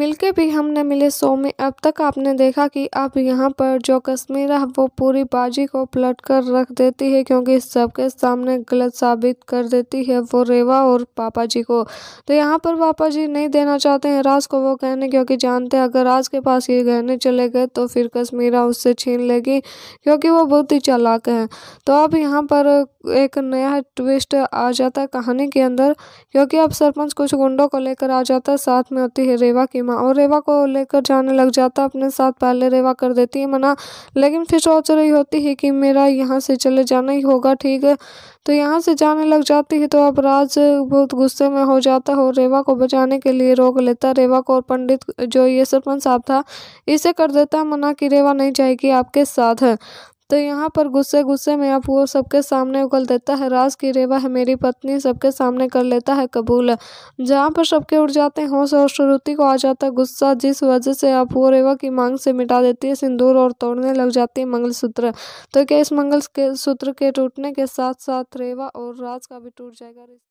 मिलके भी हमने मिले शो में अब तक आपने देखा कि अब यहाँ पर जो कश्मीरा वो पूरी बाजी को पलट कर रख देती है क्योंकि सबके सामने गलत साबित कर देती है वो रेवा और पापा जी को तो यहाँ पर पापा जी नहीं देना चाहते हैं राज को वो कहने क्योंकि जानते हैं अगर राज के पास ये गहने चले गए तो फिर कश्मीरा उससे छीन लेगी क्योंकि वो बहुत ही चालाक हैं तो अब यहाँ पर एक नया ट्विस्ट आ जाता है कहानी के अंदर क्योंकि अब सरपंच कुछ गुंडों को लेकर आ जाता है साथ में होती है रेवा की माँ और रेवा को लेकर जाने लग जाता अपने साथ पहले रेवा कर देती है मना लेकिन फिर सोच रही होती है कि मेरा यहाँ से चले जाना ही होगा ठीक है तो यहाँ से जाने लग जाती है तो अब राज बहुत गुस्से में हो जाता है और रेवा को बचाने के लिए रोक लेता रेवा को और पंडित जो ये सरपंच साहब था इसे कर देता मना कि रेवा नहीं जाएगी आपके साथ है तो यहाँ पर गुस्से गुस्से में अब वो सबके सामने उगल देता है राज की रेवा है मेरी पत्नी सबके सामने कर लेता है कबूल जहाँ पर सबके उड़ जाते हैं होश और श्रुति को आ जाता है गुस्सा जिस वजह से अब वो रेवा की मांग से मिटा देती है सिंदूर और तोड़ने लग जाती है मंगलसूत्र तो क्या इस मंगल के सूत्र के टूटने के साथ साथ रेवा और राज का भी टूट जाएगा